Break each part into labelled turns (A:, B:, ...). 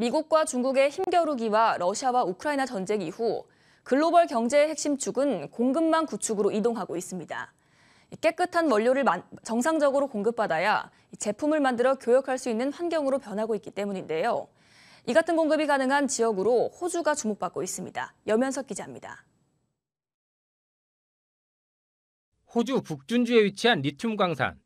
A: 미국과 중국의 힘겨루기와 러시아와 우크라이나 전쟁 이후 글로벌 경제의 핵심 축은 공급망 구축으로 이동하고 있습니다. 깨끗한 원료를 정상적으로 공급받아야 제품을 만들어 교역할 수 있는 환경으로 변하고 있기 때문인데요. 이 같은 공급이 가능한 지역으로 호주가 주목받고 있습니다. 여면석 기자입니다.
B: 호주 북준주에 위치한 리튬 광산.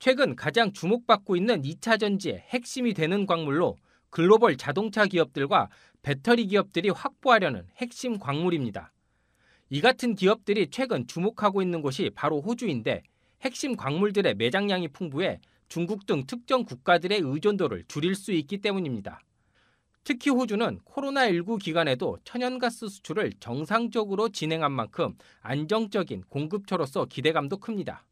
B: 최근 가장 주목받고 있는 2차 전지의 핵심이 되는 광물로 글로벌 자동차 기업들과 배터리 기업들이 확보하려는 핵심 광물입니다. 이 같은 기업들이 최근 주목하고 있는 곳이 바로 호주인데 핵심 광물들의 매장량이 풍부해 중국 등 특정 국가들의 의존도를 줄일 수 있기 때문입니다. 특히 호주는 코로나19 기간에도 천연가스 수출을 정상적으로 진행한 만큼 안정적인 공급처로서 기대감도 큽니다.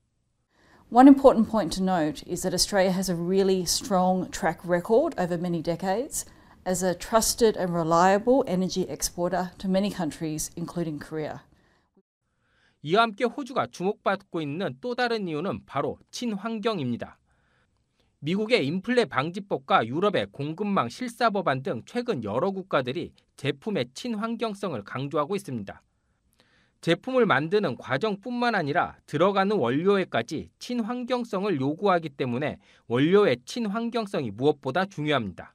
C: One important point to note is that Australia has a really strong track record over many decades as a trusted and reliable energy exporter to many countries, including Korea.
B: 이와 함께 호주가 주목받고 있는 또 다른 이유는 바로 친환경입니다. 미국의 인플레 방지법과 유럽의 공급망 실사 법안 등 최근 여러 국가들이 제품의 친환경성을 강조하고 있습니다. 제품을 만드는 과정뿐만 아니라 들어가는 원료에까지 친환경성을 요구하기 때문에 원료의 친환경성이 무엇보다 중요합니다.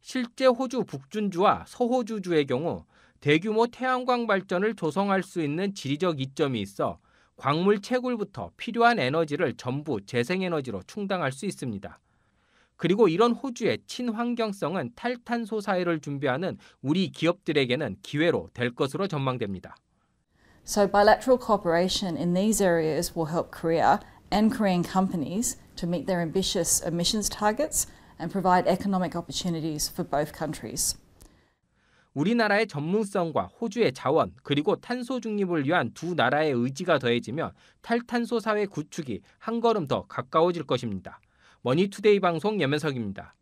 B: 실제 호주 북준주와 서호주주의 경우 대규모 태양광 발전을 조성할 수 있는 지리적 이점이 있어 광물 채굴부터 필요한 에너지를 전부 재생에너지로 충당할 수 있습니다. 그리고 이런 호주의 친환경성은 탈탄소 사회를 준비하는 우리 기업들에게는 기회로 될 것으로 전망됩니다.
C: So bilateral cooperation in these areas will help Korea and Korean companies to meet their ambitious emissions targets and provide economic opportunities for
B: both countries. 우리나라의 전문성과 호주의 자원 그리고 탄소 중립을 위한 두 나라의 의지가 더해지면 탈탄소 사회 구축이 한 걸음 더 가까워질 것입니다. 머니투데이 방송 염현석입니다.